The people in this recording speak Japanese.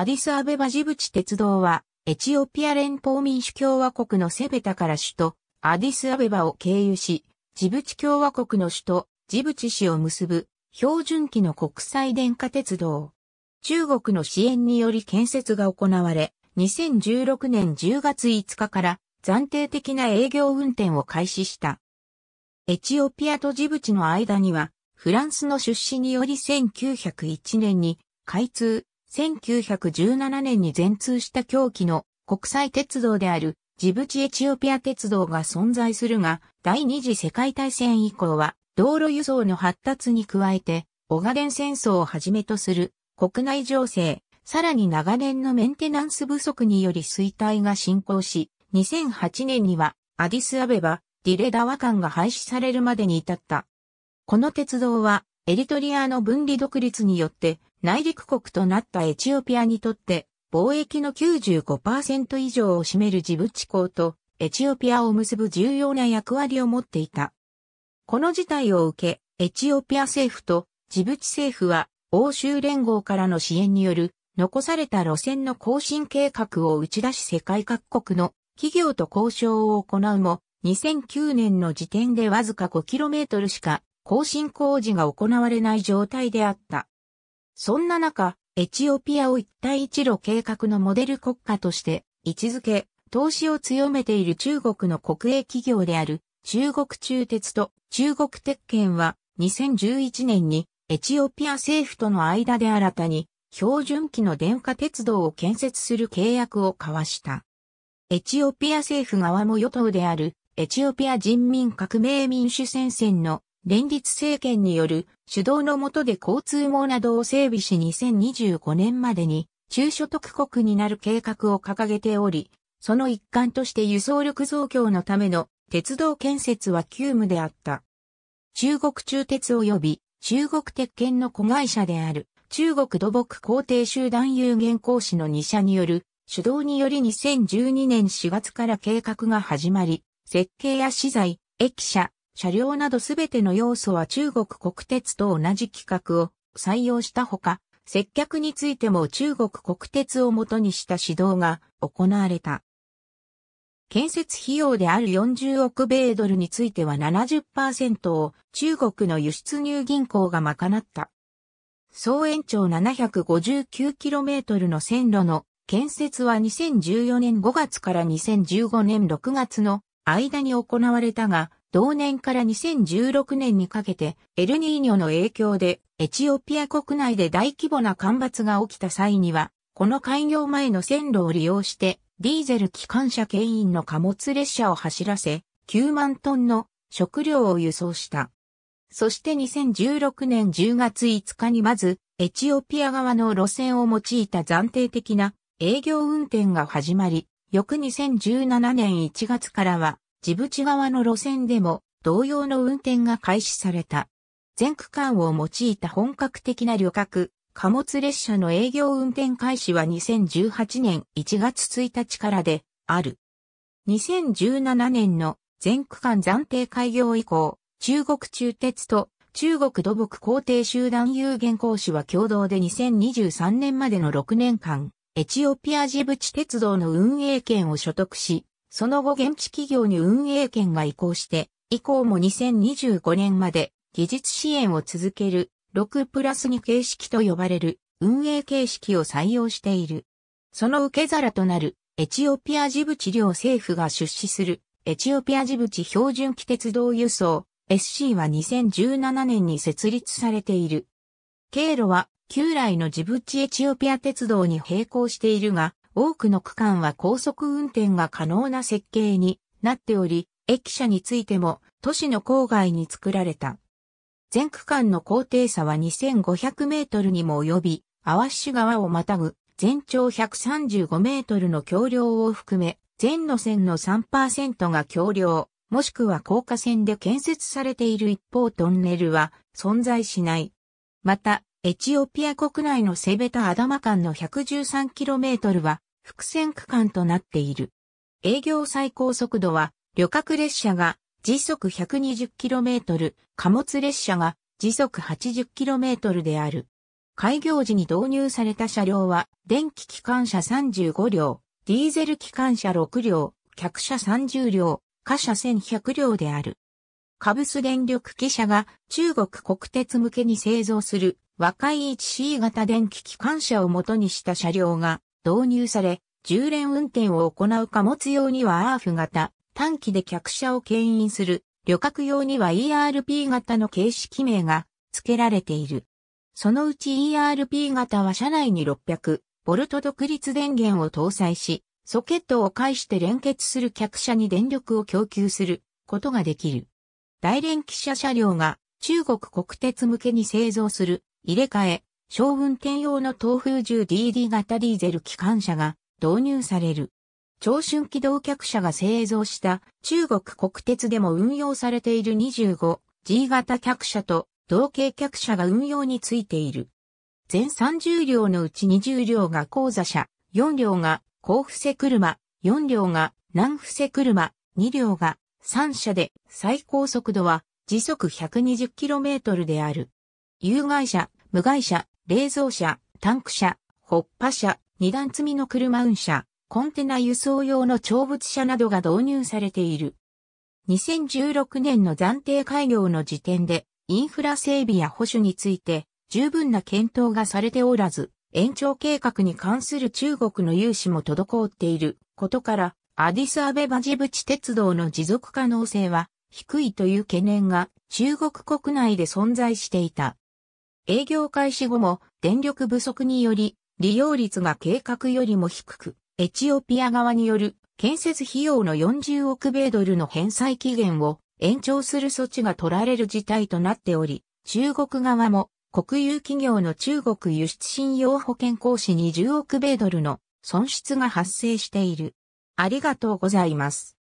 アディスアベバジブチ鉄道は、エチオピア連邦民主共和国のセベタから首都、アディスアベバを経由し、ジブチ共和国の首都、ジブチ市を結ぶ、標準機の国際電化鉄道。中国の支援により建設が行われ、2016年10月5日から暫定的な営業運転を開始した。エチオピアとジブチの間には、フランスの出資により1901年に開通、1917年に全通した狂気の国際鉄道であるジブチエチオピア鉄道が存在するが、第二次世界大戦以降は道路輸送の発達に加えて、オガデン戦争をはじめとする国内情勢、さらに長年のメンテナンス不足により衰退が進行し、2008年にはアディスアベバ、ディレダワ間が廃止されるまでに至った。この鉄道はエリトリアの分離独立によって内陸国となったエチオピアにとって貿易の95%以上を占めるジブチ港とエチオピアを結ぶ重要な役割を持っていた。この事態を受け、エチオピア政府とジブチ政府は欧州連合からの支援による残された路線の更新計画を打ち出し世界各国の企業と交渉を行うも、2009年の時点でわずか 5km しか更新工事が行われない状態であった。そんな中、エチオピアを一帯一路計画のモデル国家として位置づけ、投資を強めている中国の国営企業である中国中鉄と中国鉄拳は2011年にエチオピア政府との間で新たに標準機の電化鉄道を建設する契約を交わした。エチオピア政府側も与党であるエチオピア人民革命民主戦線の連立政権による主導の下で交通網などを整備し2025年までに中所得国になる計画を掲げており、その一環として輸送力増強のための鉄道建設は急務であった。中国中鉄及び中国鉄建の子会社である中国土木工程集団有限公司の2社による主導により2012年4月から計画が始まり、設計や資材、駅舎、車両などすべての要素は中国国鉄と同じ規格を採用したほか、接客についても中国国鉄を元にした指導が行われた。建設費用である40億米ドルについては70%を中国の輸出入銀行が賄った。総延長 759km の線路の建設は2014年5月から2015年6月の間に行われたが、同年から2016年にかけて、エルニーニョの影響で、エチオピア国内で大規模な干ばつが起きた際には、この開業前の線路を利用して、ディーゼル機関車牽引の貨物列車を走らせ、9万トンの食料を輸送した。そして2016年10月5日にまず、エチオピア側の路線を用いた暫定的な営業運転が始まり、翌2017年1月からは、ジブチ側の路線でも同様の運転が開始された。全区間を用いた本格的な旅客、貨物列車の営業運転開始は2018年1月1日からである。2017年の全区間暫定開業以降、中国中鉄と中国土木工程集団有限公司は共同で2023年までの6年間、エチオピアジブチ鉄道の運営権を所得し、その後現地企業に運営権が移行して、以降も2025年まで技術支援を続ける6プラス2形式と呼ばれる運営形式を採用している。その受け皿となるエチオピアジブチ両政府が出資するエチオピアジブチ標準機鉄道輸送 SC は2017年に設立されている。経路は旧来のジブチエチオピア鉄道に並行しているが、多くの区間は高速運転が可能な設計になっており、駅舎についても都市の郊外に作られた。全区間の高低差は2500メートルにも及び、淡ュ川をまたぐ全長135メートルの橋梁を含め、全路線の3%が橋梁、もしくは高架線で建設されている一方トンネルは存在しない。また、エチオピア国内のセベタアダマ間の 113km は複線区間となっている。営業最高速度は、旅客列車が時速 120km、貨物列車が時速 80km である。開業時に導入された車両は、電気機関車35両、ディーゼル機関車6両、客車30両、貨車1100両である。カブス電力機車が中国国鉄向けに製造する若い 1C 型電気機関車を元にした車両が導入され、重連運転を行う貨物用にはアーフ型、短期で客車を牽引する、旅客用には ERP 型の形式名が付けられている。そのうち ERP 型は車内に600、ボルト独立電源を搭載し、ソケットを介して連結する客車に電力を供給することができる。大連汽車車両が中国国鉄向けに製造する入れ替え、将軍転用の東風 10DD 型ディーゼル機関車が導入される。長春機動客車が製造した中国国鉄でも運用されている 25G 型客車と同型客車が運用についている。全30両のうち20両が高座車、4両が高伏せ車、4両が南伏せ車、2両が3車で最高速度は時速 120km である。有害者、無害者、冷蔵車、タンク車、ホッパ車、二段積みの車運車、コンテナ輸送用の長物車などが導入されている。2016年の暫定開業の時点で、インフラ整備や保守について十分な検討がされておらず、延長計画に関する中国の融資も滞っていることから、アディスアベバジブチ鉄道の持続可能性は低いという懸念が中国国内で存在していた。営業開始後も電力不足により利用率が計画よりも低く、エチオピア側による建設費用の40億米ドルの返済期限を延長する措置が取られる事態となっており、中国側も国有企業の中国輸出信用保険行使20億米ドルの損失が発生している。ありがとうございます。